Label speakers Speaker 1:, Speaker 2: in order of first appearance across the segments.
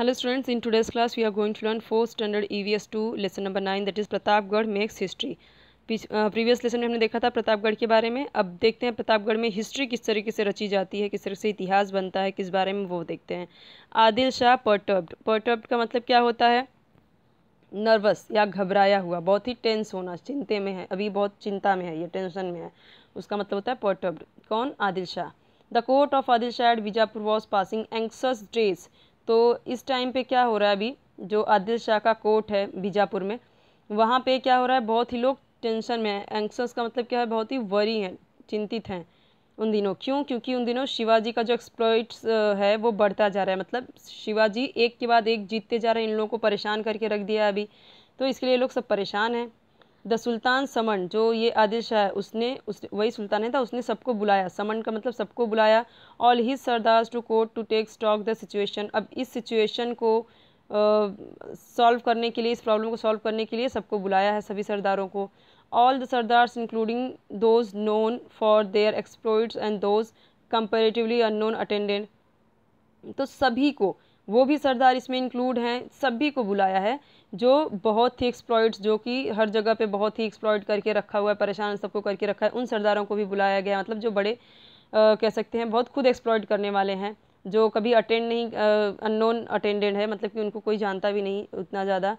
Speaker 1: In today's class we are going to learn fourth standard E V S two lesson number nine that is Pratapgarh makes history previous lesson में हमने देखा था प्रतापगढ़ के बारे में अब देखते हैं प्रतापगढ़ में हिस्ट्री किस तरीके से रची जाती है किस तरह से इतिहास बनता है किस बारे में वो देखते हैं आदिल शाह पर्टर्ब्ड पर्टर्ब्ड का मतलब क्या होता है नर्वस या घबराया हुआ बहुत ही टेंस होना चिंते में है अभी बहुत चिंता में है या टेंशन में है उसका मतलब होता है पर्टर्ब्ड कौन Adil Shah the court of Adil Shah at Bijapur was passing anxious days तो इस टाइम पे क्या हो रहा है अभी जो आदिल शाह का कोर्ट है बीजापुर में वहाँ पे क्या हो रहा है बहुत ही लोग टेंशन में हैं एंक्सस का मतलब क्या है बहुत ही वरी हैं चिंतित हैं उन दिनों क्यों क्योंकि उन दिनों शिवाजी का जो एक्सप्लॉइट्स है वो बढ़ता जा रहा है मतलब शिवाजी एक के बाद एक जीतते जा रहे हैं इन लोगों को परेशान करके रख दिया अभी तो इसके लिए लोग सब परेशान हैं द सुल्तान समन जो ये आदिल शाह उसने उस वही सुल्तान था उसने सबको बुलाया समन का मतलब सबको बुलाया all he sardars to court to take stock the situation अब इस सिचुएशन को सॉल्व uh, करने के लिए इस प्रॉब्लम को सॉल्व करने के लिए सबको बुलाया है सभी सरदारों को all the sardars including those known for their exploits and those comparatively unknown attendant तो सभी को वो भी सरदार इसमें इंक्लूड हैं सभी को बुलाया है जो बहुत ही एक्सप्लॉयट्स जो कि हर जगह पे बहुत ही एक्सप्लॉयड करके रखा हुआ है परेशान सबको करके रखा है उन सरदारों को भी बुलाया गया मतलब जो बड़े आ, कह सकते हैं बहुत खुद एक्सप्लॉयड करने वाले हैं जो कभी अटेंड नहीं अननोन अटेंडेंट है मतलब कि उनको कोई जानता भी नहीं उतना ज़्यादा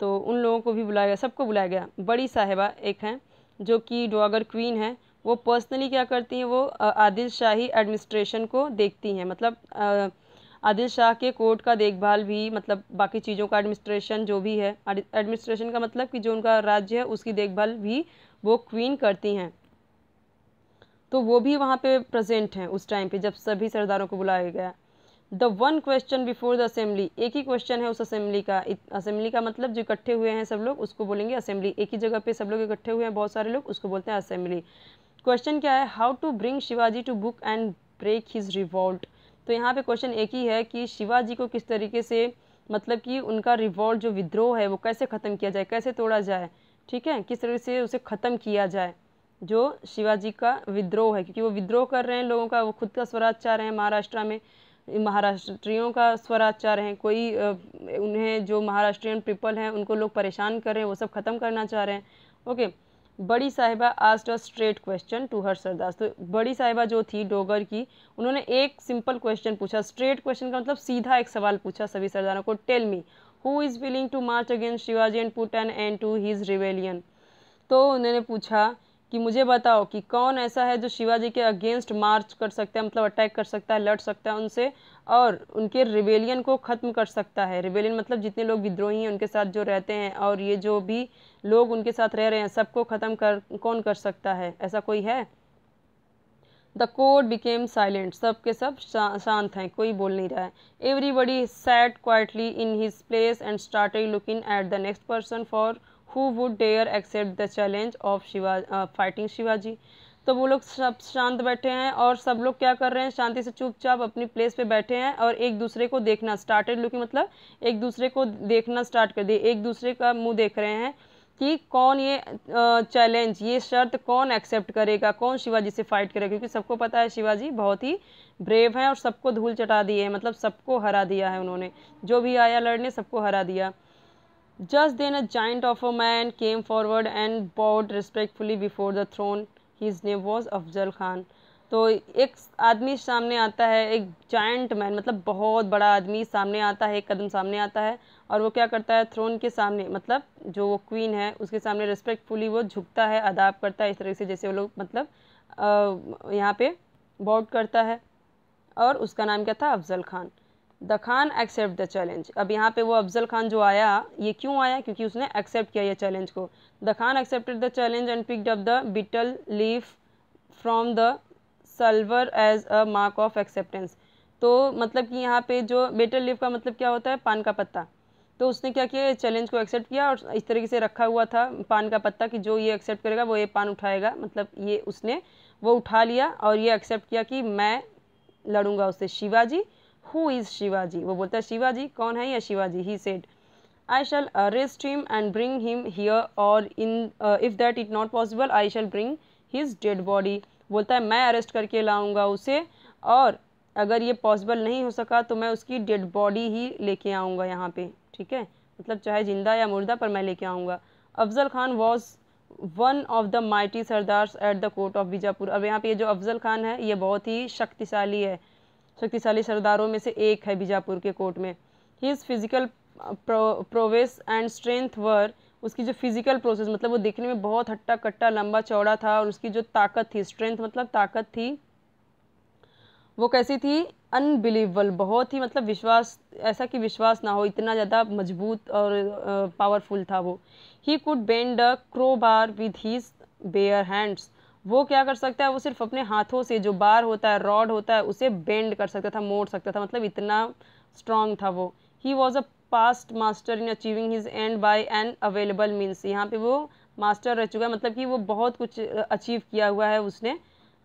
Speaker 1: तो उन लोगों को भी बुलाया गया सबको बुलाया गया बड़ी साहिबा एक हैं जो कि डॉगर क्वीन है वो पर्सनली क्या करती हैं वो आदिल शाही एडमिनिस्ट्रेशन को देखती हैं मतलब आ, आदिल शाह के कोर्ट का देखभाल भी मतलब बाकी चीज़ों का एडमिनिस्ट्रेशन जो भी है एडमिनिस्ट्रेशन का मतलब कि जो उनका राज्य है उसकी देखभाल भी वो क्वीन करती हैं तो वो भी वहाँ पे प्रेजेंट हैं उस टाइम पे जब सभी सरदारों को बुलाया गया the one question before the assembly एक ही क्वेश्चन है उस असेंबली का असेंबली का मतलब जो इकट्ठे हुए हैं सब लोग उसको बोलेंगे असेंबली एक ही जगह पे सब लोग इकट्ठे हुए हैं बहुत सारे लोग उसको बोलते हैं असेंबली क्वेश्चन क्या है how to bring Shivaji to book and break his revolt तो यहाँ पे क्वेश्चन एक ही है कि शिवाजी को किस तरीके से मतलब कि उनका रिवॉल्ट जो विद्रोह है वो कैसे ख़त्म किया जाए कैसे तोड़ा जाए ठीक है किस तरीके से उसे ख़त्म किया जाए जो शिवाजी का विद्रोह है क्योंकि वो विद्रोह कर रहे हैं लोगों का वो खुद का स्वराज चाह रहे हैं महाराष्ट्र में महाराष्ट्रियों का स्वराज चाह रहे हैं कोई उन्हें जो महाराष्ट्रियन पीपल हैं उनको लोग परेशान कर रहे हैं वो सब ख़त्म करना चाह रहे हैं okay Badi Sahiba asked a straight question to her sardars तो बड़ी साहिबा जो थी डोगर की उन्होंने एक सिंपल क्वेश्चन पूछा स्ट्रेट क्वेश्चन का मतलब सीधा एक सवाल पूछा सभी सरदारों को tell me who is willing to march against Shivaji and put an end to his rebellion तो उन्होंने पूछा कि मुझे बताओ कि कौन ऐसा है जो शिवाजी के अगेंस्ट मार्च कर सकता है मतलब अटैक कर सकता है लड़ सकता है उनसे और उनके रिवेलियन को ख़त्म कर सकता है रिवेलियन मतलब जितने लोग विद्रोही हैं उनके साथ जो रहते हैं और ये जो भी लोग उनके साथ रह रहे हैं सबको ख़त्म कर कौन कर सकता है ऐसा कोई है द कोड बिकेम साइलेंट सब के सब शांत हैं कोई बोल नहीं रहा है everybody sat quietly in his place and started looking at the next person for who would dare accept the challenge of Shiva fighting Shivaji तो वो लोग सब शांत बैठे हैं और सब लोग क्या कर रहे हैं शांति से चुपचाप अपनी प्लेस पे बैठे हैं और एक दूसरे को देखना स्टार्टेड लुकिंग मतलब एक दूसरे को देखना स्टार्ट कर दिए एक दूसरे का मुंह देख रहे हैं कि कौन ये चैलेंज ये शर्त कौन एक्सेप्ट करेगा कौन शिवाजी से फाइट करेगा क्योंकि सबको पता है शिवाजी बहुत ही ब्रेव हैं और सबको धूल चटा दिए हैं मतलब सबको हरा दिया है उन्होंने जो भी आया लड़ने सबको हरा दिया just then a giant of a man came forward and bowed respectfully before the throne his name was Afzal Khan तो एक आदमी सामने आता है एक जाइंट मैन मतलब बहुत बड़ा आदमी सामने आता है एक कदम सामने आता है और वो क्या करता है थ्रोन के सामने मतलब जो वो क्वीन है उसके सामने रिस्पेक्टफुली वो झुकता है अदाब करता है इस तरह से जैसे वो लोग मतलब यहाँ पे बॉड करता है और उसका नाम क्या था Afzal Khan the Khan accept the challenge अब यहाँ पे वो अफजल खान जो आया ये क्यों आया क्योंकि उसने एक्सेप्ट किया ये चैलेंज को the Khan accepted the challenge and picked up the betel leaf from the salver as a mark of acceptance तो मतलब कि यहाँ पे जो बेटल लीफ का मतलब क्या होता है पान का पत्ता तो उसने क्या किया चैलेंज को एक्सेप्ट किया और इस तरीके से रखा हुआ था पान का पत्ता कि जो ये एक्सेप्ट करेगा वो ये पान उठाएगा मतलब ये उसने वो उठा लिया और ये एक्सेप्ट किया कि मैं लड़ूंगा उससे शिवाजी हु इज़ शिवाजी वो बोलता है शिवाजी कौन है या Shivaji he said I shall arrest him and bring him here और in if that it not possible I shall bring his dead body बोलता है मैं अरेस्ट करके लाऊंगा उसे और अगर ये पॉसिबल नहीं हो सका तो मैं उसकी डेड बॉडी ही लेके आऊँगा यहाँ पे ठीक है मतलब चाहे जिंदा या मुर्दा पर मैं लेके आऊँगा Afzal Khan was one of the mighty sardar at the court of Bijapur अब यहाँ पे ये जो अफजल खान है ये बहुत ही शक्तिशाली है शक्तिशाली सरदारों में से एक है बीजापुर के कोर्ट में his physical prowess and strength were उसकी जो फिज़िकल प्रोसेस मतलब वो देखने में बहुत हट्टा कट्टा लंबा चौड़ा था और उसकी जो ताकत थी स्ट्रेंथ मतलब ताकत थी वो कैसी थी अनबिलीवेबल बहुत ही मतलब विश्वास ऐसा कि विश्वास ना हो इतना ज़्यादा मजबूत और पावरफुल था वो he could bend a crowbar with his bare hands वो क्या कर सकता है वो सिर्फ अपने हाथों से जो बार होता है रॉड होता है उसे बेंड कर सकता था मोड़ सकता था मतलब इतना स्ट्रांग था वो he was a past master in achieving his end by an available means यहाँ पे वो मास्टर रह चुका है मतलब कि वो बहुत कुछ अचीव किया हुआ है उसने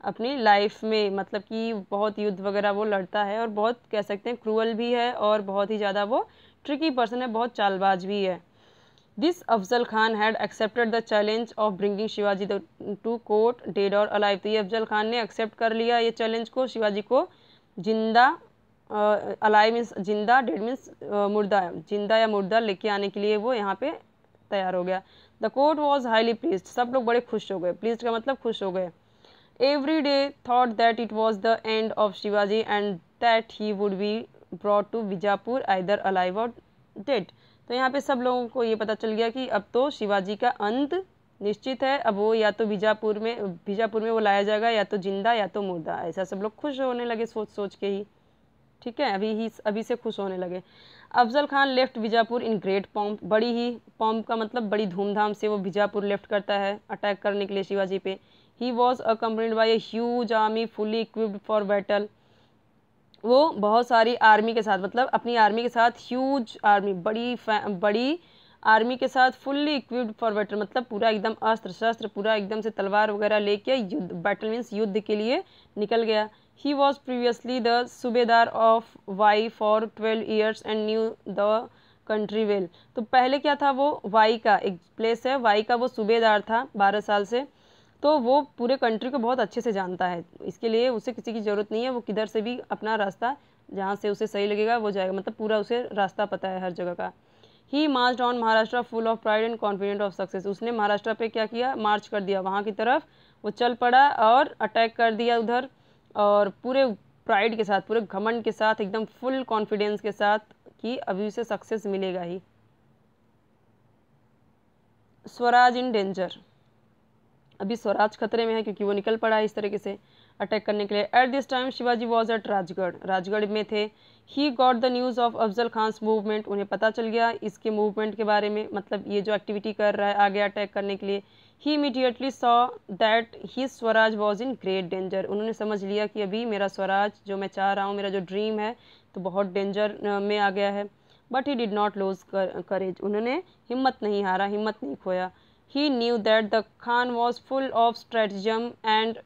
Speaker 1: अपनी लाइफ में मतलब कि बहुत युद्ध वगैरह वो लड़ता है और बहुत कह सकते हैं क्रूअल भी है और बहुत ही ज़्यादा वो ट्रिकी पर्सन है बहुत चालबाज भी है this Afzal Khan had accepted the challenge of bringing Shivaji to court dead और अलाइव तो ये अफजल खान ने एक्सेप्ट कर लिया ये चैलेंज को शिवाजी को जिंदा अलाइव मीन्स जिंदा डेड मीन्स मुर्दा जिंदा या मुर्दा लेके आने के लिए वो यहाँ पे तैयार हो गया the court was highly pleased सब लोग बड़े खुश हो गए प्लीज का मतलब खुश हो गए Everyday thought that it was the end of Shivaji and that he would be brought to Vijaypur either alive or dead. तो यहाँ पे सब लोगों को ये पता चल गया कि अब तो शिवाजी का अंत निश्चित है अब वो या तो बीजापुर में बीजापुर में वो लाया जाएगा या तो जिंदा या तो मुर्दा ऐसा सब लोग खुश होने लगे सोच सोच के ही ठीक है अभी ही अभी से खुश होने लगे Afzal Khan left Bijapur in great pomp बड़ी ही पॉम्प का मतलब बड़ी धूमधाम से वो बीजापुर लेफ्ट करता है अटैक करने के लिए शिवाजी पे he was accompanied by a army fully equipped for battle वो बहुत सारी आर्मी के साथ मतलब अपनी आर्मी के साथ ह्यूज आर्मी बड़ी बड़ी आर्मी के साथ फुल्ली इक्विप्ड फॉर बैटल मतलब पूरा एकदम अस्त्र शस्त्र पूरा एकदम से तलवार वगैरह लेके युद्ध बैटल मीन्स युद्ध के लिए निकल गया he was previously the subedar of Wai for twelve years and knew the country well तो पहले क्या था वो वाई का एक प्लेस है वाई का वो सूबेदार था बारह साल से तो वो पूरे कंट्री को बहुत अच्छे से जानता है इसके लिए उसे किसी की ज़रूरत नहीं है वो किधर से भी अपना रास्ता जहाँ से उसे सही लगेगा वो जाएगा मतलब पूरा उसे रास्ता पता है हर जगह का he march on Maharashtra full of pride and confident of success उसने महाराष्ट्र पे क्या किया मार्च कर दिया वहाँ की तरफ वो चल पड़ा और अटैक कर दिया उधर और पूरे प्राइड के साथ पूरे घमंड के साथ एकदम फुल कॉन्फिडेंस के साथ कि अभी उसे सक्सेस मिलेगा ही स्वराज इन डेंजर अभी स्वराज खतरे में है क्योंकि वो निकल पड़ा है इस तरीके से अटैक करने के लिए at this time Shivaji was at Rajgad Rajgad में थे he got the news of Afzal Khan's movement उन्हें पता चल गया इसके मूवमेंट के बारे में मतलब ये जो एक्टिविटी कर रहा है आगे अटैक करने के लिए he immediately saw that he Swaraj was in great danger उन्होंने समझ लिया कि अभी मेरा स्वराज जो मैं चाह रहा हूँ मेरा जो ड्रीम है तो बहुत डेंजर में आ गया है but he did not lose courage उन्होंने हिम्मत नहीं हारा हिम्मत नहीं खोया He knew that the Khan was full of stratagem and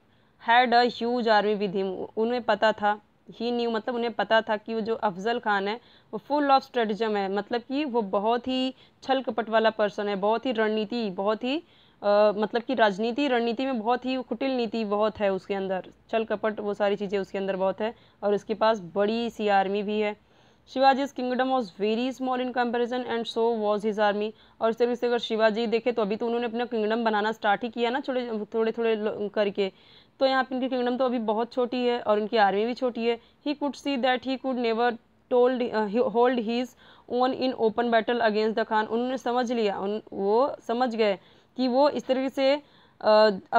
Speaker 1: had a huge army with him उन्हें पता था ही न्यू मतलब उन्हें पता था कि वो जो अफजल खान है वो फुल ऑफ स्ट्रेटजम है मतलब कि वो बहुत ही छल कपट वाला पर्सन है बहुत ही रणनीति बहुत ही आ, मतलब कि राजनीति रणनीति में बहुत ही कुटिल नीति बहुत है उसके अंदर छल कपट वो सारी चीज़ें उसके अंदर बहुत है और उसके पास बड़ी सी आर्मी भी है Shivaji's kingdom was very small in comparison and so was his army और इस तरीके से अगर शिवाजी देखे तो अभी तो उन्होंने अपना किंगडम बनाना स्टार्ट ही किया ना थोड़े थोड़े थोड़े करके तो यहाँ पर इनकी किंगडम तो अभी बहुत छोटी है और उनकी आर्मी भी छोटी है he could see that he could never told hold his own in open battle against the Khan उन्होंने समझ लिया उन वो समझ गए कि वो इस तरीके से uh,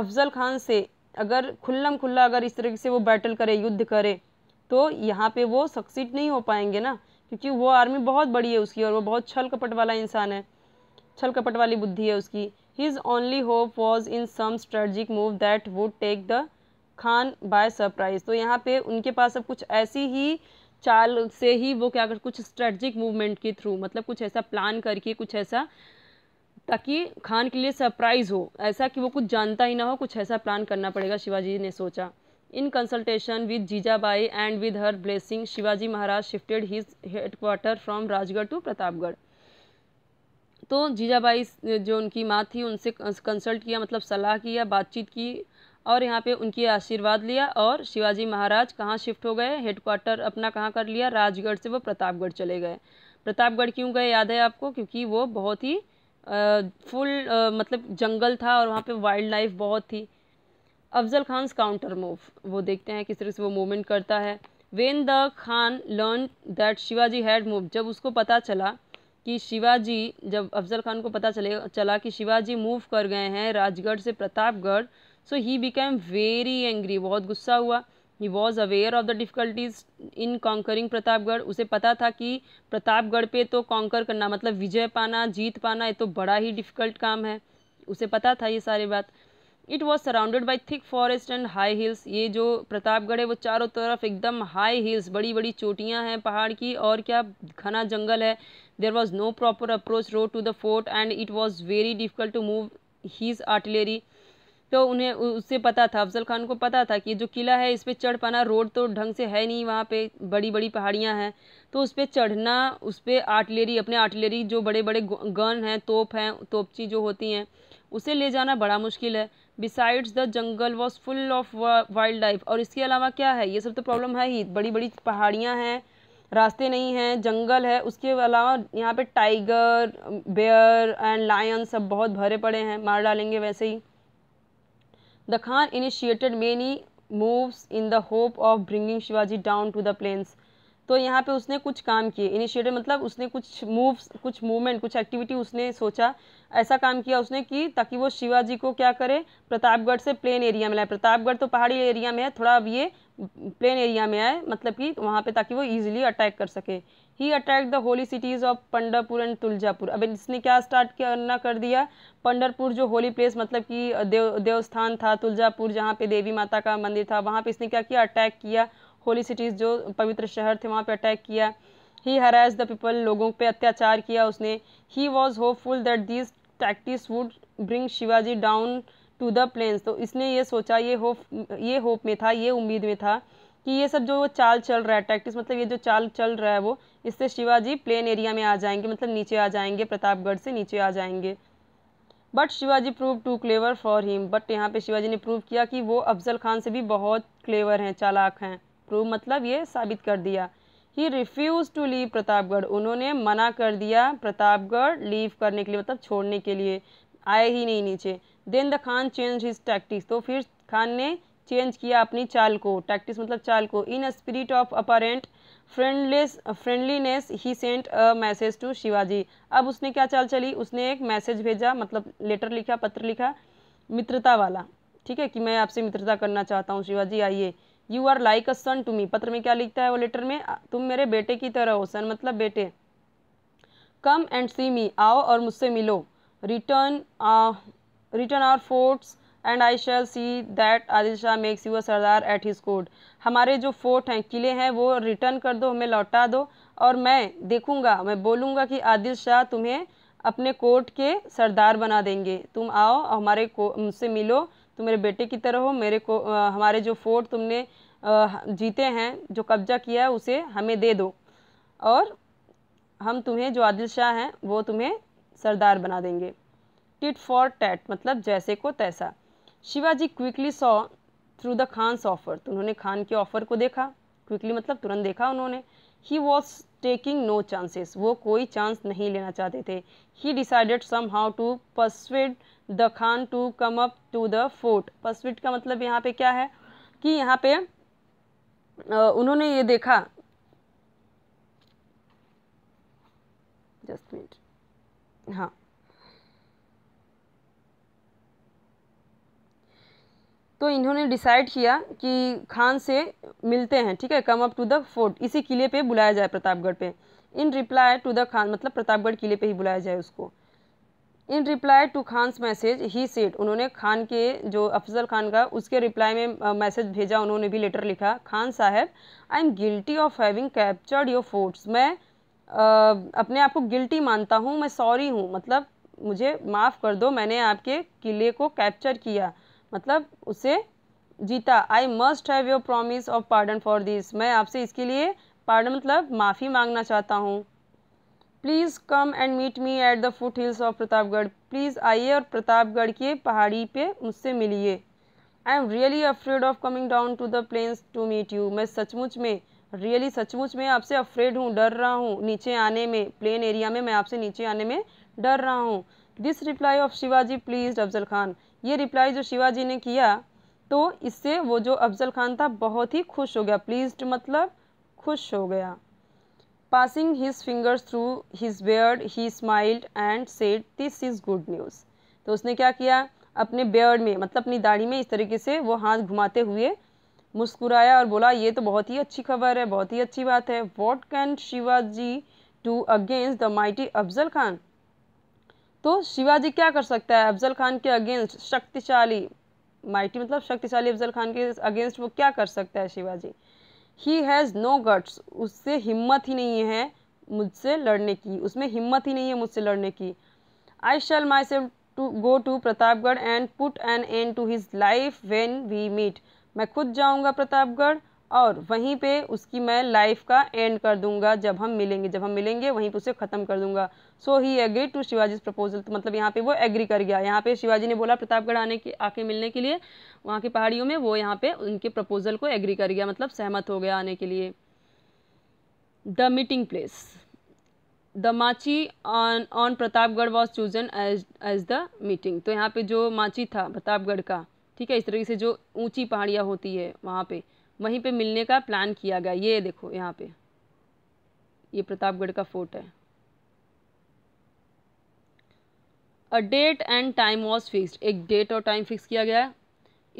Speaker 1: अफजल खान से अगर खुल्लम खुल्ला अगर इस तरीके से वो बैटल करे युद्ध करे तो यहाँ पे वो सक्सीड नहीं हो पाएंगे ना क्योंकि वो आर्मी बहुत बड़ी है उसकी और वो बहुत छल कपट वाला इंसान है छल कपट वाली बुद्धि है उसकी his only hope was in some strategic move that would take the Khan by surprise तो यहाँ पे उनके पास अब कुछ ऐसी ही चाल से ही वो क्या कर कुछ स्ट्रेटजिक मूवमेंट के थ्रू मतलब कुछ ऐसा प्लान करके कुछ ऐसा ताकि खान के लिए सरप्राइज़ हो ऐसा कि वो कुछ जानता ही ना हो कुछ ऐसा प्लान करना पड़ेगा शिवाजी ने सोचा In with Jijabai and with her blessing Shivaji Maharaj shifted his head headquarter from Rajgad to Pratapgarh तो जीजाबाई जो उनकी माँ थी उनसे कंसल्ट किया मतलब सलाह किया बातचीत की और यहाँ पे उनकी आशीर्वाद लिया और शिवाजी महाराज कहाँ शिफ्ट हो गए हेडक्वार्टर अपना कहाँ कर लिया राजगढ़ से वो प्रतापगढ़ चले गए प्रतापगढ़ क्यों गए याद है आपको क्योंकि वो बहुत ही फुल मतलब जंगल था और वहाँ पे वाइल्ड लाइफ बहुत थी अफजल खान काउंटर मूव वो देखते हैं किस तरह से वो मूवमेंट करता है when the Khan learn that Shivaji had move जब उसको पता चला कि शिवाजी जब अफजल खान को पता चले चला कि शिवाजी मूव कर गए हैं राजगढ़ से Pratapgarh so he became very angry बहुत गुस्सा हुआ he was aware of the difficulties in conquering Pratapgarh उसे पता था कि प्रतापगढ़ पे तो कॉन्कर करना मतलब विजय पाना जीत पाना ये तो बड़ा ही डिफ़िकल्ट काम है उसे पता था ये सारी बात it was surrounded by thick forest and high hills ये जो प्रतापगढ़ है वो चारों तरफ एकदम हाई हिल्स बड़ी बड़ी चोटियाँ हैं पहाड़ की और क्या घना जंगल है there was no proper approach road to the fort and it was very difficult to move his artillery तो उन्हें उससे पता था अफजल खान को पता था कि जो किला है इस पर चढ़ पाना रोड तो ढंग से है नहीं वहाँ पे बड़ी बड़ी पहाड़ियाँ हैं तो उस पर चढ़ना उस पर आर्टिलरी अपने आर्टिलरी जो बड़े बड़े गन हैं तोप हैं तोपची जो होती हैं उसे ले जाना बड़ा मुश्किल है besides the jungle was full of wildlife और इसके अलावा क्या है ये सब तो प्रॉब्लम है ही बड़ी बड़ी पहाड़ियाँ हैं रास्ते नहीं हैं जंगल है उसके अलावा यहाँ पे टाइगर बेयर एंड लायन सब बहुत भरे पड़े हैं मार डालेंगे वैसे ही the Khan initiated many moves in the hope of bringing Shivaji down to the plains तो यहाँ पे उसने कुछ काम किए इनिशिएटिव मतलब उसने कुछ मूव्स कुछ मूवमेंट कुछ एक्टिविटी उसने सोचा ऐसा काम किया उसने कि ताकि वो शिवाजी को क्या करे प्रतापगढ़ से प्लेन एरिया में लाए प्रतापगढ़ तो पहाड़ी एरिया में है थोड़ा अब ये प्लेन एरिया में आए मतलब कि वहाँ पे ताकि वो ईजिली अटैक कर सके he attack the holy cities of Pandharpur and Tuljapur अब इसने क्या स्टार्ट करना कर दिया पंडरपुर जो होली प्लेस मतलब कि देव देवस्थान था तुलजापुर जहाँ पे देवी माता का मंदिर था वहाँ पे इसने क्या किया अटैक किया होली सिटीज़ जो पवित्र शहर थे वहाँ पर अटैक किया ही हराज द पीपल लोगों पे अत्याचार किया उसने he was hopeful that this tactics would bring Shivaji down to the plains तो इसने ये सोचा ये होप ये होप में था ये उम्मीद में था कि ये सब जो चाल चल रहा है टैक्टिस मतलब ये जो चाल चल रहा है वो इससे शिवाजी प्लेन एरिया में आ जाएंगे मतलब नीचे आ जाएंगे प्रतापगढ़ से नीचे आ जाएंगे but Shivaji prove too clever for him but यहाँ पे शिवाजी ने प्रूव किया कि वो अफजल खान से भी बहुत क्लेवर हैं चालाक हैं प्रूव मतलब ये साबित कर दिया he refuse to leave Pratapgarh उन्होंने मना कर दिया प्रतापगढ़ लीव करने के लिए मतलब छोड़ने के लिए आए ही नहीं नीचे then the Khan change his tactics तो फिर खान ने चेंज किया अपनी चाल को टैक्टिक्स मतलब चाल को in a spirit of apparent friendless friendliness he sent a message to Shivaji अब उसने क्या चाल चली उसने एक मैसेज भेजा मतलब लेटर लिखा पत्र लिखा मित्रता वाला ठीक है कि मैं आपसे मित्रता करना चाहता हूँ शिवाजी आइए you are like a son to me पत्र में क्या लिखता है वो लेटर में तुम मेरे बेटे की तरह हो सन मतलब बेटे कम एंड सी मी आओ और मुझसे मिलो return return our forts and I shall see that Adil Shah makes you a sardar at his court हमारे जो फोर्ट हैं किले हैं वो रिटर्न कर दो हमें लौटा दो और मैं देखूंगा मैं बोलूंगा कि आदिल शाह तुम्हें अपने कोर्ट के सरदार बना देंगे तुम आओ हमारे को मुझसे मिलो तुम मेरे बेटे की तरह हो मेरे को आ, हमारे जो फोर्ट तुमने जीते हैं जो कब्जा किया है उसे हमें दे दो और हम तुम्हें जो आदिल शाह हैं वो तुम्हें सरदार बना देंगे टिट फॉर टैट मतलब जैसे को तैसा Shivaji quickly saw through the Khan's offer तो उन्होंने खान के ऑफर को देखा क्विकली मतलब तुरंत देखा उन्होंने he was taking no chances वो कोई चांस नहीं लेना चाहते थे he decided somehow to persuade the Khan to come up to the fort persuade का मतलब यहाँ पे क्या है कि यहाँ पे उन्होंने ये देखा जस्ट मिनट हाँ तो इन्होंने डिसाइड किया कि खान से मिलते हैं ठीक है come up to the fort इसी किले पे बुलाया जाए प्रतापगढ़ पे in reply to the Khan मतलब प्रतापगढ़ किले पे ही बुलाया जाए उसको in reply to Khan's message he sent उन्होंने खान के जो अफजल खान का उसके रिप्लाई में मैसेज भेजा उन्होंने भी लेटर लिखा Khan Sahab I am guilty of having captured your forts मैं आ, अपने आप को गिल्टी मानता हूँ मैं सॉरी हूँ मतलब मुझे माफ़ कर दो मैंने आपके किले को कैप्चर किया मतलब उसे जीता I must have your promise of pardon for this मैं आपसे इसके लिए पार्डन मतलब माफ़ी मांगना चाहता हूँ please come and meet me at the foot hills of Pratapgarh please आइए और प्रतापगढ़ के पहाड़ी पे मुझसे मिलिए I am really afraid of coming down to the plains to meet you मैं सचमुच में रियली really, सचमुच में आपसे अफ्रेड हूँ डर रहा हूँ नीचे आने में प्लेन एरिया में मैं आपसे नीचे आने में डर रहा हूँ this reply of Shivaji please Afzal Khan ये रिप्लाई जो शिवाजी ने किया तो इससे वो जो अफजल खान था बहुत ही खुश हो गया प्लीज मतलब खुश हो गया Passing his fingers through his beard, he smiled and said, "This is good news." तो उसने क्या किया अपने बेयर्ड में मतलब अपनी दाढ़ी में इस तरीके से वो हाथ घुमाते हुए मुस्कुराया और बोला ये तो बहुत ही अच्छी खबर है बहुत ही अच्छी बात है what can Shivaji do against the mighty Afzal Khan तो शिवाजी क्या कर सकता है अफजल खान के अगेंस्ट शक्तिशाली माइटी मतलब शक्तिशाली अफजल खान के अगेंस्ट वो क्या कर सकता है Shivaji he has no guts उससे हिम्मत ही नहीं है मुझसे लड़ने की उसमें हिम्मत ही नहीं है मुझसे लड़ने की I shall myself to go to Pratapgarh and put an end to his life when we meet मैं खुद जाऊँगा प्रतापगढ़ और वहीं पे उसकी मैं लाइफ का एंड कर दूंगा जब हम मिलेंगे जब हम मिलेंगे वहीं पे उसे ख़त्म कर दूंगा so he agree to Shivaji proposal तो मतलब यहाँ पे वो एग्री कर गया यहाँ पे शिवाजी ने बोला प्रतापगढ़ आने के आके मिलने के लिए वहाँ की पहाड़ियों में वो यहाँ पे उनके प्रपोजल को एग्री कर गया मतलब सहमत हो गया आने के लिए the meeting place the Machi on on Pratapgarh was chosen as as the meeting तो यहाँ पे जो माची था प्रतापगढ़ का ठीक है इस तरीके से जो ऊंची पहाड़ियाँ होती है वहाँ पे वहीं पे मिलने का प्लान किया गया ये देखो यहाँ पे ये प्रतापगढ़ का फोर्ट है a date and time was fixed एक डेट और टाइम फिक्स किया गया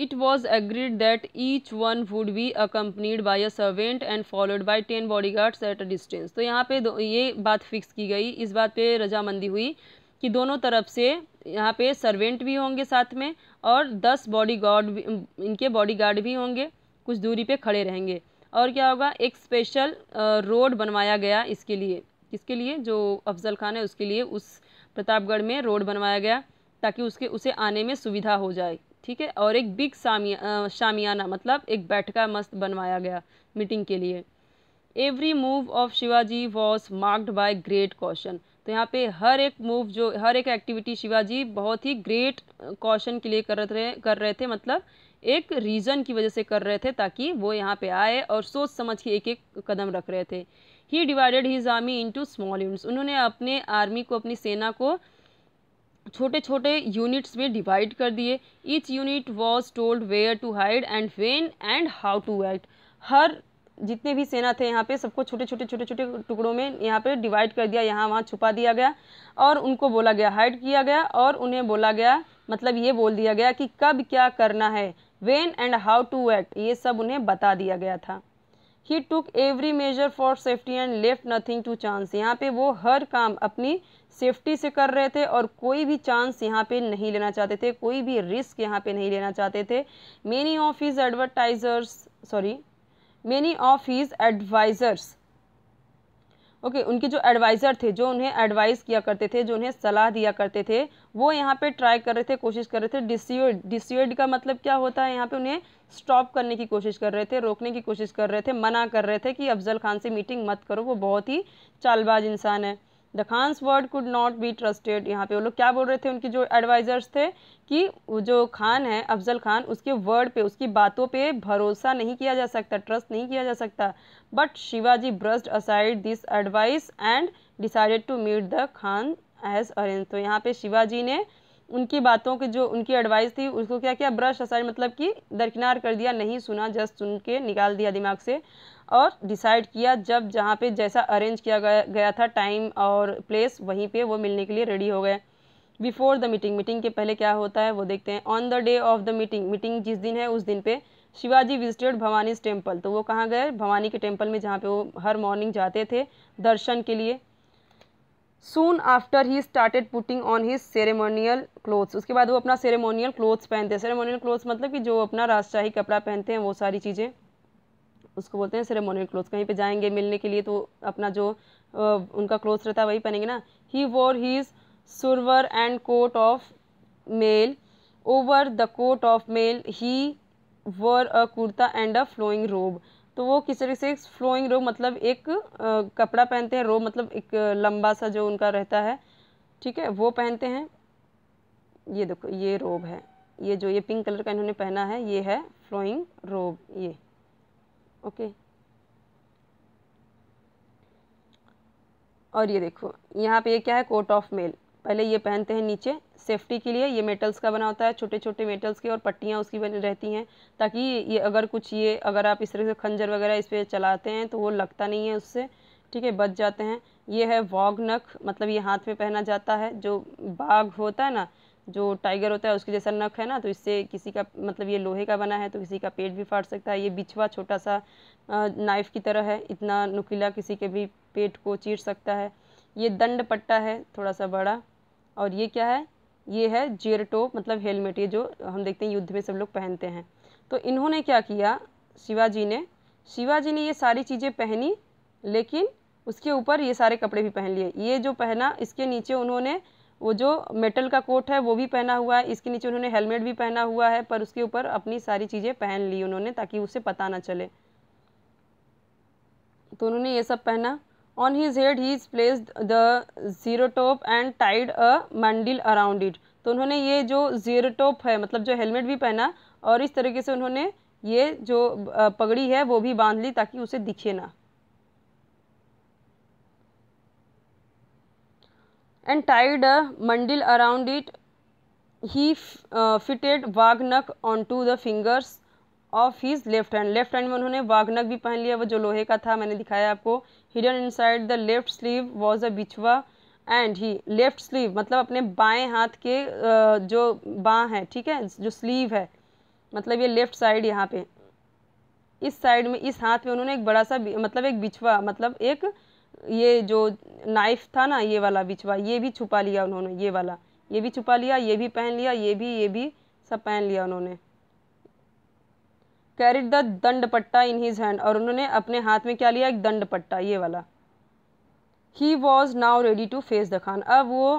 Speaker 1: it was agreed that each one would be accompanied by a servant and followed by ten bodyguards at a distance तो यहाँ पे ये बात फिक्स की गई इस बात पे रजामंदी हुई कि दोनों तरफ से यहाँ पे सर्वेंट भी होंगे साथ में और दस बॉडी गार्ड इनके बॉडी गार्ड भी होंगे कुछ दूरी पे खड़े रहेंगे और क्या होगा एक स्पेशल रोड बनवाया गया इसके लिए किसके लिए जो अफजल खान है उसके लिए उस प्रतापगढ़ में रोड बनवाया गया ताकि उसके उसे आने में सुविधा हो जाए ठीक है और एक बिग शामिया शामियाना मतलब एक बैठका मस्त बनवाया गया मीटिंग के लिए every move of Shivaji was marked by great caution तो यहाँ पे हर एक मूव जो हर एक एक्टिविटी शिवाजी बहुत ही ग्रेट कॉशन के लिए कर रहे कर रहे थे मतलब एक रीज़न की वजह से कर रहे थे ताकि वो यहाँ पे आए और सोच समझ के एक एक कदम रख रहे थे he divided his army into small units उन्होंने अपने आर्मी को अपनी सेना को छोटे छोटे यूनिट्स में डिवाइड कर दिए each unit was told where to hide and when and how to act हर जितने भी सेना थे यहाँ पे सबको छोटे छोटे छोटे छोटे टुकड़ों में यहाँ पे डिवाइड कर दिया यहाँ वहाँ छुपा दिया गया और उनको बोला गया हाइड किया गया और उन्हें बोला गया मतलब ये बोल दिया गया कि कब क्या करना है when and how to act ये सब उन्हें बता दिया गया था he took every measure for safety and left nothing to chance यहाँ पे वो हर काम अपनी सेफ्टी से कर रहे थे और कोई भी चांस यहाँ पे नहीं लेना चाहते थे कोई भी रिस्क यहाँ पे नहीं लेना चाहते थे many of his advertisers sorry many of his advisers okay okay, उनके जो एडवाइज़र थे जो उन्हें एडवाइस किया करते थे जो उन्हें सलाह दिया करते थे वो यहाँ पे ट्राई कर रहे थे कोशिश कर रहे थे डिस्यूड डिस्यूड का मतलब क्या होता है यहाँ पे उन्हें स्टॉप करने की कोशिश कर रहे थे रोकने की कोशिश कर रहे थे मना कर रहे थे कि अफजल खान से मीटिंग मत करो वो बहुत ही चालबाज इंसान है the Khan's word could not be trusted यहाँ पे वो लोग क्या बोल रहे थे उनके जो एडवाइज़र्स थे कि जो खान है अफजल खान उसके वर्ड पे उसकी बातों पे भरोसा नहीं किया जा सकता ट्रस्ट नहीं किया जा सकता but Shivaji brushed aside this advice and decided to meet the Khan as arrange तो यहाँ पे शिवाजी ने उनकी बातों की जो उनकी एडवाइस थी उसको क्या किया ब्रश असाइड मतलब कि दरकिनार कर दिया नहीं सुना जस्ट सुन के निकाल दिया दिमाग से और डिसाइड किया जब जहाँ पे जैसा अरेंज किया गया गया था टाइम और प्लेस वहीं पे वो मिलने के लिए रेडी हो गए बिफोर द मीटिंग मीटिंग के पहले क्या होता है वो देखते हैं on the day of the meeting meeting जिस दिन है उस दिन पे शिवाजी विजिटेड भवानी टेम्पल तो वो कहाँ गए भवानी के टेम्पल में जहाँ पे वो हर मॉर्निंग जाते थे दर्शन के लिए soon after he started putting on his ceremonial clothes उसके बाद वो अपना सेरेमोनियल क्लोथ्स पहनते हैं सेरेमोनियल क्लोथ्स मतलब कि जो अपना राजशाही कपड़ा पहनते हैं वो सारी चीज़ें उसको बोलते हैं सेरेमोनियल क्लोथ कहीं पे जाएंगे मिलने के लिए तो अपना जो उनका क्लोथ रहता है वही पहनेंगे ना he wore his survar and coat of mail over the coat of mail he wore a kurta and a flowing robe तो वो किस तरीके से फ्लोइंग रोब मतलब एक कपड़ा पहनते हैं रोब मतलब एक लंबा सा जो उनका रहता है ठीक है वो पहनते हैं ये देखो ये रोब है ये जो ये पिंक कलर का इन्होंने पहना है ये है फ्लोइंग रोब ये ओके और ये देखो यहाँ पे ये क्या है कोट ऑफ मेल पहले ये पहनते हैं नीचे सेफ्टी के लिए ये मेटल्स का बना होता है छोटे छोटे मेटल्स के और पट्टियाँ उसकी बनी रहती हैं ताकि ये अगर कुछ ये अगर आप इस तरह से खंजर वगैरह इस पर चलाते हैं तो वो लगता नहीं है उससे ठीक है बच जाते हैं ये है वॉग नख मतलब ये हाथ में पहना जाता है जो बाघ होता है ना जो टाइगर होता है उसके जैसा नख है ना तो इससे किसी का मतलब ये लोहे का बना है तो किसी का पेट भी फाट सकता है ये बिछवा छोटा सा नाइफ़ की तरह है इतना नुकीला किसी के भी पेट को चीर सकता है ये दंड पट्टा है थोड़ा सा बड़ा और ये क्या है ये है जेरटो मतलब हेलमेट ये जो हम देखते हैं युद्ध में सब लोग पहनते हैं तो इन्होंने क्या किया शिवाजी ने शिवाजी ने ये सारी चीज़ें पहनी लेकिन उसके ऊपर ये सारे कपड़े भी पहन लिए ये जो पहना इसके नीचे उन्होंने वो जो मेटल का कोट है वो भी पहना हुआ है इसके नीचे उन्होंने हेलमेट भी पहना हुआ है पर उसके ऊपर अपनी सारी चीज़ें पहन ली उन्होंने ताकि उसे पता ना चले तो उन्होंने ये सब पहना on his head he is place the jiretop and tied a mandil around it तो उन्होंने ये जो जीरो टॉप है मतलब जो हेलमेट भी पहना और इस तरीके से उन्होंने ये जो पगड़ी है वो भी बांध ली ताकि उसे दिखे ना and tied a bundle around it. He uh, fitted on to the fingers of his left hand left hand में उन्होंने नक भी पहन लिया वो जो लोहे का था मैंने दिखाया आपको hidden inside the left sleeve was a bichwa and he left sleeve मतलब अपने बाएं हाथ के जो बाँ है ठीक है जो स्लीव है मतलब ये लेफ्ट साइड यहाँ पे इस साइड में इस हाथ में उन्होंने एक बड़ा सा मतलब एक बिछवा मतलब एक ये जो नाइफ था ना ये वाला बिछवा ये भी छुपा लिया उन्होंने ये वाला ये भी छुपा लिया ये भी पहन लिया ये भी ये भी सब पहन लिया उन्होंने कैरिड द दंड पट्टा इन हीज हैंड और उन्होंने अपने हाथ में क्या लिया एक दंड पट्टा ये वाला he was now ready to face the Khan अब वो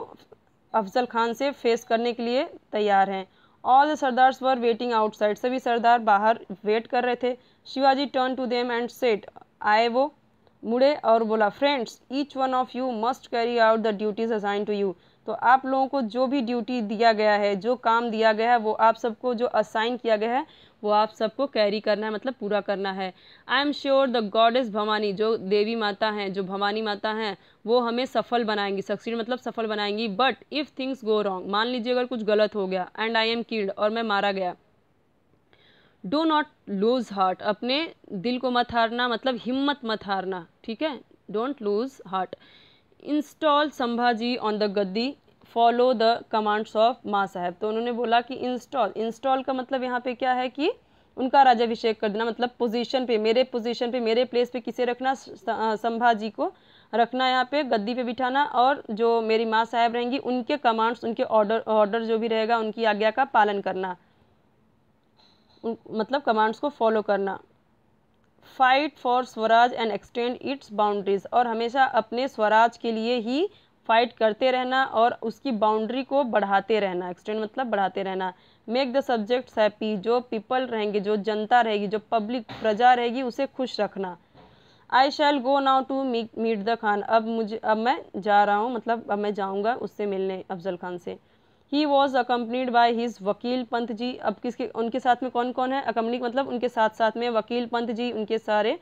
Speaker 1: अफजल खान से फेस करने के लिए तैयार हैं all the sardars were waiting outside सभी सरदार बाहर वेट कर रहे थे Shivaji turn to them and said आए वो मुड़े और बोला friends each one of you must carry out the duties assign to you तो आप लोगों को जो भी ड्यूटी दिया गया है जो काम दिया गया है वो आप सबको जो असाइन किया गया है वो आप सबको कैरी करना है मतलब पूरा करना है I am sure the goddess Bhavani जो देवी माता हैं जो भवानी माता हैं वो हमें सफल बनाएंगी सक्सीड मतलब सफल बनाएंगी but if things go wrong मान लीजिए अगर कुछ गलत हो गया एंड आई एम किल्ड और मैं मारा गया डो नॉट लूज़ हार्ट अपने दिल को मत हारना मतलब हिम्मत मत हारना ठीक है don't lose heart install Sambhaji on the गद्दी follow the commands of Maa Sahab तो उन्होंने बोला कि इंस्टॉल इंस्टॉल का मतलब यहाँ पे क्या है कि उनका राजाभिषेक कर देना मतलब पोजीशन पे मेरे पोजीशन पे मेरे प्लेस पे किसे रखना संभाजी को रखना यहाँ पे गद्दी पे बिठाना और जो मेरी माँ साहेब रहेंगी उनके कमांड्स उनके ऑर्डर ऑर्डर जो भी रहेगा उनकी आज्ञा का पालन करना मतलब कमांड्स को फॉलो करना fight for Swaraj and extend its boundaries और हमेशा अपने स्वराज के लिए ही फाइट करते रहना और उसकी बाउंड्री को बढ़ाते रहना एक्सटेंड मतलब बढ़ाते रहना मेक द सब्जेक्ट्स हैप्पी जो पीपल रहेंगे जो जनता रहेगी जो पब्लिक प्रजा रहेगी उसे खुश रखना I shall go now to meet the Khan अब मुझे अब मैं जा रहा हूँ मतलब अब मैं जाऊँगा उससे मिलने अफजल खान से he was accompanied by his vakil Pant जी अब किसके उनके साथ में कौन कौन है अकम्पनी मतलब उनके साथ साथ में वकील पंत जी उनके सारे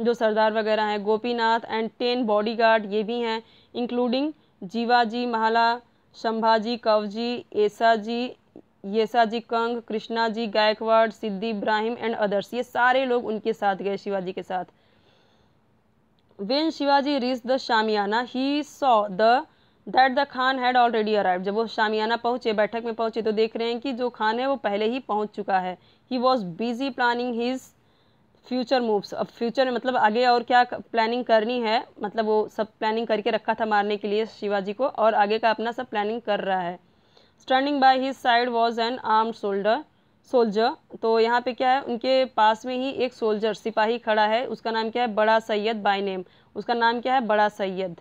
Speaker 1: जो सरदार वगैरह हैं गोपीनाथ एंड टेन बॉडीगार्ड ये भी हैं इंक्लूडिंग जीवाजी महाला शंभाजी कवजी ऐसा जी येसा जी कंग कृष्णा जी गायकवाड़ सिद्धि इब्राहिम एंड अदर्स ये सारे लोग उनके साथ गए शिवाजी के साथ when Shivaji reach the shamiana he saw the that the Khan had already arrive जब वो शामियाना पहुंचे बैठक में पहुंचे तो देख रहे हैं कि जो खान है वो पहले ही पहुंच चुका है he was busy planning his future moves अब फ्यूचर में मतलब आगे और क्या प्लानिंग करनी है मतलब वो सब प्लानिंग करके रखा था मारने के लिए शिवाजी को और आगे का अपना सब प्लानिंग कर रहा है standing by his side was an arm shoulder soldier तो यहाँ पे क्या है उनके पास में ही एक सोल्जर सिपाही खड़ा है उसका नाम क्या है बड़ा सैयद बाय नेम उसका नाम क्या है Bada Sayyad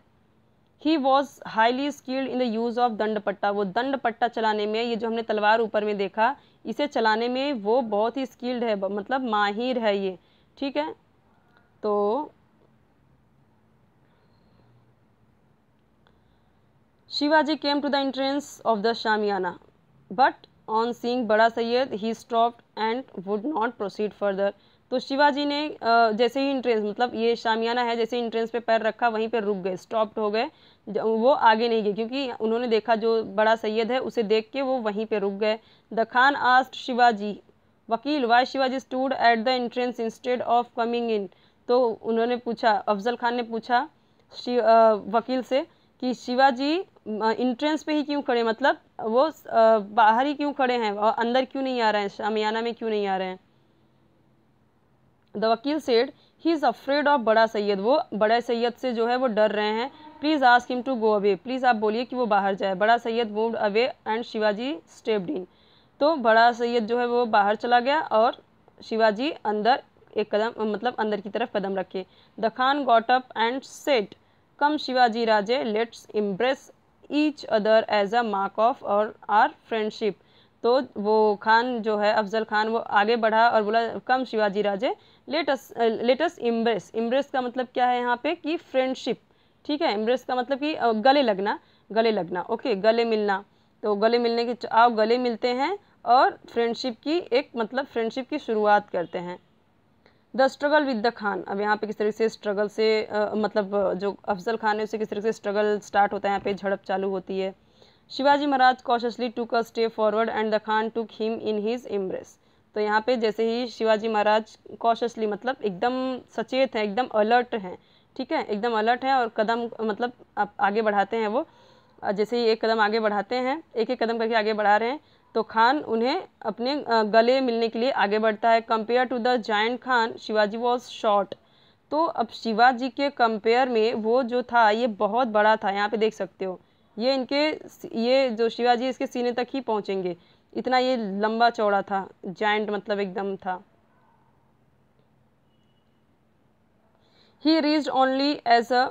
Speaker 1: he was highly skilled in the use of dand patta वो दंड पट्टा चलाने में ये जो हमने तलवार ऊपर में देखा इसे चलाने में वो बहुत ही स्किल्ड है मतलब माहिर है ये ठीक है तो Shivaji came to the entrance of the shamiana but on seeing Bada Sayyad he stopped and would not proceed further तो शिवाजी ने जैसे ही इंट्रेंस मतलब ये शामियाना है जैसे इंट्रेंस पे पैर रखा वहीं पे रुक गए स्टॉप्ड हो गए वो आगे नहीं गए क्योंकि उन्होंने देखा जो बड़ा सैयद है उसे देख के वो वहीं पे रुक गए the Khan asked Shivaji vakil why Shivaji stood at the entrance instead of coming in तो उन्होंने पूछा अफजल खान ने पूछा वकील से कि शिवाजी इंट्रेंस पे ही क्यों खड़े मतलब वो बाहर ही क्यों खड़े हैं और अंदर क्यों नहीं आ रहे हैं शामियाना में क्यों नहीं आ रहे हैं the vakil said he is afraid of Bada Sayyad वो बड़ा सैयद से जो है वो डर रहे हैं please ask him to go away please आप बोलिए कि वो बाहर जाए Bada Sayyad move away and Shivaji stepped in तो बड़ा सैयद जो है वो बाहर चला गया और शिवाजी अंदर एक कदम मतलब अंदर की तरफ कदम रखे the Khan got up and said come Shivaji Raje let's embrace each other as a mark of our our friendship तो वो खान जो है अफजल खान वो आगे बढ़ा और बोला come Shivaji Raje let's let's embrace embrace का मतलब क्या है यहाँ पे कि फ्रेंडशिप ठीक है इम्ब्रेस का मतलब कि uh, गले लगना गले लगना ओके गले मिलना तो गले मिलने के आओ गले मिलते हैं और फ्रेंडशिप की एक मतलब फ्रेंडशिप की शुरुआत करते हैं the struggle with the Khan अब यहाँ पे किस तरीके से स्ट्रगल से आ, uh, मतलब uh, जो अफजल खान है उसे किस तरीके से स्ट्रगल स्टार्ट होता है यहाँ पे झड़प चालू होती है Shivaji Maharaj cautiously took a step forward and the Khan took him in his embrace तो यहाँ पे जैसे ही शिवाजी महाराज कॉशसली मतलब एकदम सचेत हैं एकदम अलर्ट हैं ठीक है एकदम अलर्ट हैं और कदम मतलब आप आगे बढ़ाते हैं वो जैसे ही एक कदम आगे बढ़ाते हैं एक एक कदम करके आगे बढ़ा रहे हैं तो खान उन्हें अपने गले मिलने के लिए आगे बढ़ता है compare to the giant Khan Shivaji was short तो अब शिवाजी के कंपेयर में वो जो था ये बहुत बड़ा था यहाँ पे देख सकते हो ये इनके ये जो शिवाजी इसके सीने तक ही पहुँचेंगे इतना ये लंबा चौड़ा था जॉइंट मतलब एकदम था he reached only as a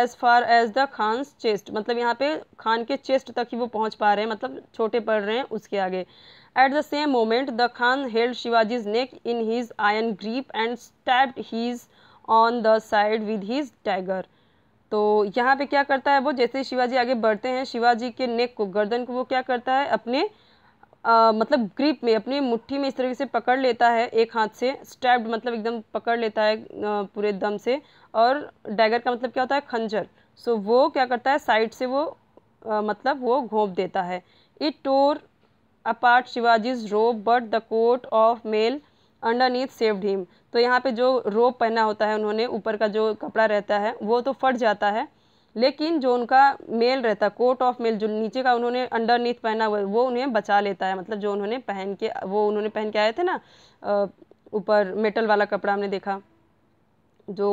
Speaker 1: as far as the Khan chest मतलब यहाँ पे खान के चेस्ट तक ही वो पहुँच पा रहे हैं मतलब छोटे पड़ रहे हैं उसके आगे at the same moment the Khan held Shivaji's neck in his iron grip and stabbed his on the side with his dagger तो यहाँ पे क्या करता है वो जैसे ही शिवाजी आगे बढ़ते हैं शिवाजी के नेक को गर्दन को वो क्या करता है अपने आ, मतलब ग्रिप में अपनी मुट्ठी में इस तरीके से पकड़ लेता है एक हाथ से स्टैब्ड मतलब एकदम पकड़ लेता है पूरे दम से और डैगर का मतलब क्या होता है खंजर सो वो क्या करता है साइड से वो आ, मतलब वो घोंप देता है it tour apart Shivaji's robe but the coat of mail underneath saved him तो यहाँ पे जो रोप पहना होता है उन्होंने ऊपर का जो कपड़ा रहता है वो तो फट जाता है लेकिन जो उनका मेल रहता है कोट ऑफ मेल जो नीचे का उन्होंने अंडरनीथ पहना हुआ वो उन्हें बचा लेता है मतलब जो उन्होंने पहन के वो उन्होंने पहन के आए थे ना ऊपर मेटल वाला कपड़ा हमने देखा जो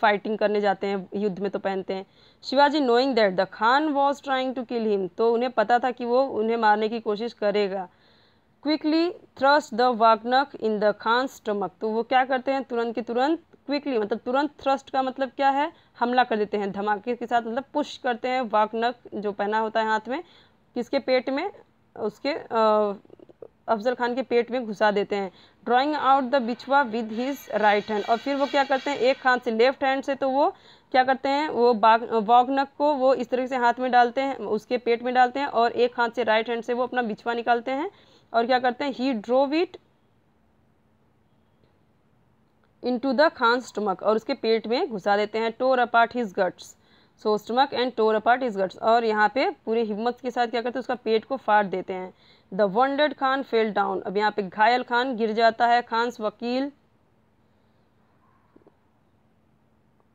Speaker 1: फाइटिंग करने जाते हैं युद्ध में तो पहनते हैं Shivaji knowing that the Khan was trying to kill him तो उन्हें पता था कि वो उन्हें मारने की कोशिश करेगा quickly thrust the waghnakh in the Khan stomach तो वो क्या करते हैं तुरंत के तुरंत क्विकली मतलब तुरंत थ्रस्ट का मतलब क्या है हमला कर देते हैं धमाके के साथ मतलब पुश करते हैं वाकनक जो पहना होता है हाथ में किसके पेट में उसके अफजल खान के पेट में घुसा देते हैं drawing out the bichwa with his right hand और फिर वो क्या करते हैं एक हाथ से लेफ्ट हैंड से तो वो क्या करते हैं वो बाग वॉगनक को वो इस तरीके से हाथ में डालते हैं उसके पेट में डालते हैं और एक हाथ से राइट हैंड से वो अपना बिछवा निकालते हैं और क्या करते हैं he drove it to the Khan stomach और उसके पेट में घुसा देते हैं tore apart his guts so stomach and tore apart his guts और यहाँ पे पूरी हिम्मत के साथ क्या करते हैं उसका पेट को फाड़ देते हैं the wounded Khan fell down अब यहाँ पे घायल खान गिर जाता है Khan's vakil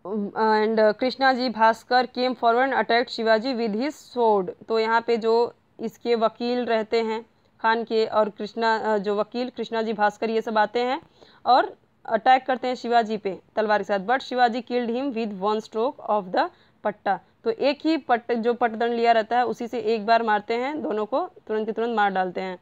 Speaker 1: and uh, Krishna ji Bhaskar came forward attack Shivaji with his sword तो यहाँ पे जो इसके वकील रहते हैं खान के और कृष्णा जो वकील कृष्णा जी भास्कर ये सब आते हैं और अटैक करते हैं शिवाजी पे तलवार के साथ but Shivaji killed him with one stroke of the patta तो एक ही पट जो पटदंड लिया रहता है उसी से एक बार मारते हैं दोनों को तुरंत तुरंत मार डालते हैं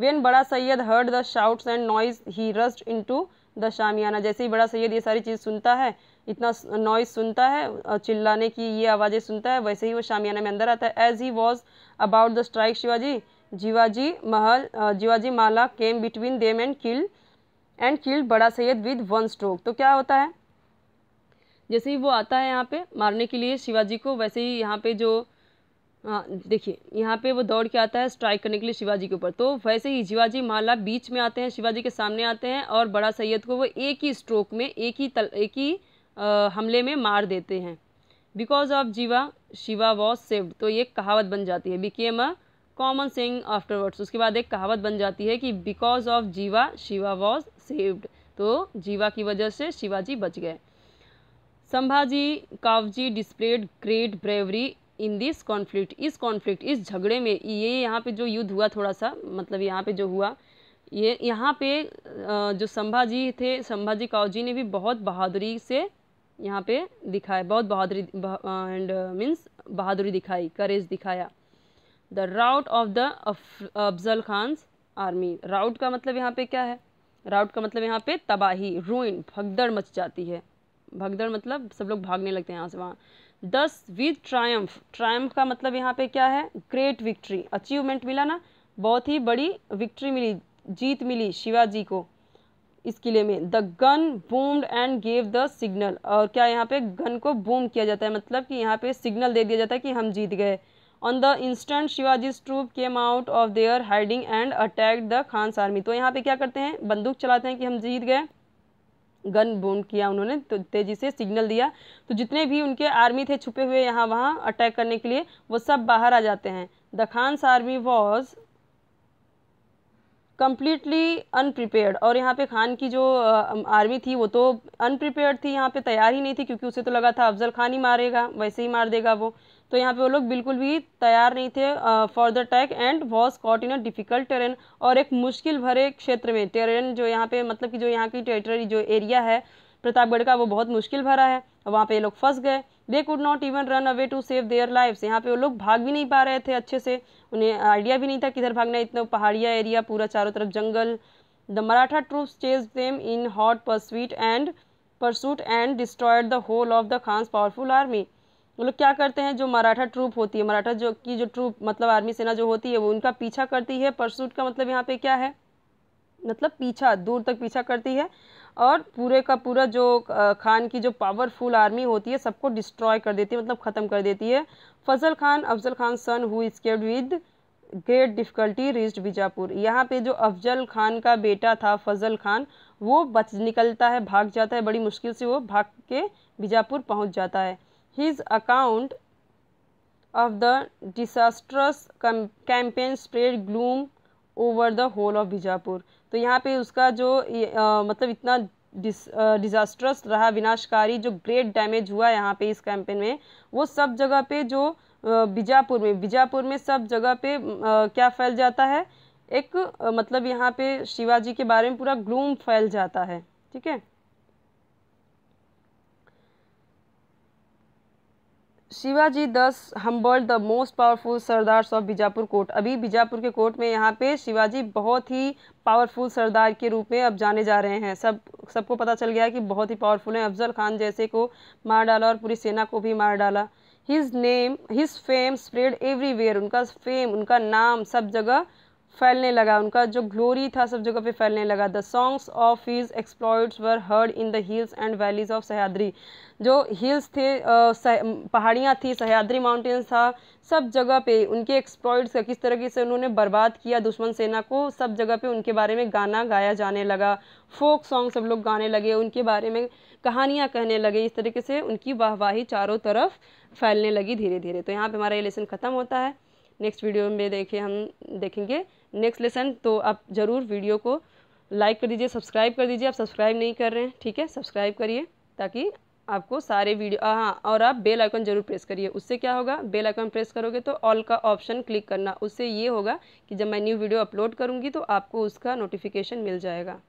Speaker 1: when Bada Sayyad heard the shouts and noise he rushed into the shamiana जैसे ही बड़ा सैयद ये सारी चीज़ सुनता है इतना नॉइज सुनता है चिल्लाने की ये आवाज़ें सुनता है वैसे ही वो शामियाना में अंदर आता है as he was about the strike Shivaji Jivaji Mahal Jivaji Mala came between them and kill and kill Bada Sayyad with one stroke तो क्या होता है जैसे ही वो आता है यहाँ पे मारने के लिए शिवाजी को वैसे ही यहाँ पे जो देखिए यहाँ पे वो दौड़ के आता है स्ट्राइक करने के लिए शिवाजी के ऊपर तो वैसे ही शिवाजी माला बीच में आते हैं शिवाजी के सामने आते हैं और बड़ा सैयद को वो एक ही स्ट्रोक में एक ही तल एक ही आ, हमले में मार देते हैं बिकॉज ऑफ जीवा शिवा वॉज सेव्ड तो ये कहावत बन जाती है became a common saying afterwards उसके बाद एक कहावत बन जाती है कि बिकॉज ऑफ जीवा शिवा वॉज सेव्ड तो जीवा की वजह से शिवाजी बच गए Sambhaji Kavji displayed great bravery in this conflict इस कॉन्फ्लिक्ट इस झगड़े में ये यहाँ पे जो युद्ध हुआ थोड़ा सा मतलब यहाँ पे जो हुआ ये यहाँ पे जो संभाजी थे संभाजी कावजी ने भी बहुत बहादुरी से यहाँ पे दिखाया बहुत बहादुरी एंड मीन्स बहादुरी दिखाई करेज दिखाया the rout of the Afzal Khan's army rout का मतलब यहाँ पे क्या है राउट का मतलब यहाँ पे तबाही रूइन भगदड़ मच जाती है भगदड़ मतलब सब लोग भागने लगते हैं यहाँ से वहाँ दस विद ट्रायम्फ ट्रायम्फ का मतलब यहाँ पे क्या है ग्रेट विक्ट्री अचीवमेंट मिला ना बहुत ही बड़ी विक्ट्री मिली जीत मिली शिवाजी को इस किले में the gun boomed and gave the signal और क्या यहाँ पे गन को बूम किया जाता है मतलब कि यहाँ पे सिग्नल दे दिया जाता है कि हम जीत गए on the instant Shivaji's troop came out of their hiding and attack the Khan's army तो यहाँ पे क्या करते हैं बंदूक चलाते हैं कि हम जीत गए गन बोन किया उन्होंने तो तेज़ी से सिग्नल दिया तो जितने भी उनके आर्मी थे छुपे हुए यहाँ वहाँ अटैक करने के लिए वो सब बाहर आ जाते हैं the Khan's army was completely unprepared और यहाँ पे खान की जो आर्मी थी वो तो अनप्रिपेयर्ड थी यहाँ पे तैयार ही नहीं थी क्योंकि उसे तो लगा था अफजल खान ही मारेगा वैसे ही मार देगा वो तो यहाँ पे वो लोग बिल्कुल भी तैयार नहीं थे for the attack and was caught in a difficult terrain और एक मुश्किल भरे क्षेत्र में टेरेन जो यहाँ पे मतलब कि जो यहाँ की टेरिटरी जो एरिया है प्रतापगढ़ का वो बहुत मुश्किल भरा है वहाँ पे ये लोग फंस गए they could not even run away to save their lives यहाँ पे वो लोग भाग भी नहीं पा रहे थे अच्छे से उन्हें आइडिया भी नहीं था किधर भागना इतना पहाड़िया एरिया पूरा चारों तरफ जंगल the Maratha troops chase them in hot sweet and pursuit and destroyed the whole of the Khan's powerful army वो लोग क्या करते हैं जो मराठा ट्रूप होती है मराठा जो की जो ट्रूप मतलब आर्मी सेना जो होती है वो उनका पीछा करती है परसूट का मतलब यहाँ पे क्या है मतलब पीछा दूर तक पीछा करती है और पूरे का पूरा जो खान की जो पावरफुल आर्मी होती है सबको डिस्ट्रॉय कर देती है मतलब ख़त्म कर देती है Fazal Khan Afzal Khan son who escaped with great difficulty reached Bijapur यहाँ पे जो अफजल खान का बेटा था फजल खान वो बच निकलता है भाग जाता है बड़ी मुश्किल से वो भाग के बीजापुर पहुँच जाता है his account of the disastrous campaign spread gloom over the whole of Bijapur. तो यहाँ पे उसका जो आ, मतलब इतना डिज़ास्ट्रस रहा विनाशकारी जो ग्रेट डैमेज हुआ यहाँ पे इस कैंपेन में वो सब जगह पे जो बीजापुर में बीजापुर में सब जगह पे आ, क्या फैल जाता है एक आ, मतलब यहाँ पे शिवाजी के बारे में पूरा ग्लूम फैल जाता है ठीक है Shivaji thus humble the most powerful sardars of Bijapur court अभी बीजापुर के कोर्ट में यहाँ पे शिवाजी बहुत ही पावरफुल सरदार के रूप में अब जाने जा रहे हैं सब सबको पता चल गया कि बहुत ही पावरफुल हैं अफजल खान जैसे को मार डाला और पूरी सेना को भी मार डाला his name his fame spread everywhere उनका फेम उनका नाम सब जगह फैलने लगा उनका जो ग्लोरी था सब जगह पे फैलने लगा the songs of his exploits were heard in the hills and valleys of Sahyadri जो हिल्स थे पहाड़ियाँ थी सह्याद्री माउंटेन्स था सब जगह पे उनके एक्सप्लॉयट्स का किस तरीके से उन्होंने बर्बाद किया दुश्मन सेना को सब जगह पे उनके बारे में गाना गाया जाने लगा फोक सॉन्ग सब लोग गाने लगे उनके बारे में कहानियाँ कहने लगे इस तरीके से उनकी वाहवाही चारों तरफ फैलने लगी धीरे धीरे तो यहाँ पर हमारा ये लेसन ख़त्म होता है नेक्स्ट वीडियो में देखे हम देखेंगे नेक्स्ट लेसन तो आप ज़रूर वीडियो को लाइक कर दीजिए सब्सक्राइब कर दीजिए आप सब्सक्राइब नहीं कर रहे हैं ठीक है सब्सक्राइब करिए ताकि आपको सारे वीडियो हाँ, हाँ और आप बेल आइकन जरूर प्रेस करिए उससे क्या होगा बेल आइकन प्रेस करोगे तो ऑल का ऑप्शन क्लिक करना उससे ये होगा कि जब मैं न्यू वीडियो अपलोड करूँगी तो आपको उसका नोटिफिकेशन मिल जाएगा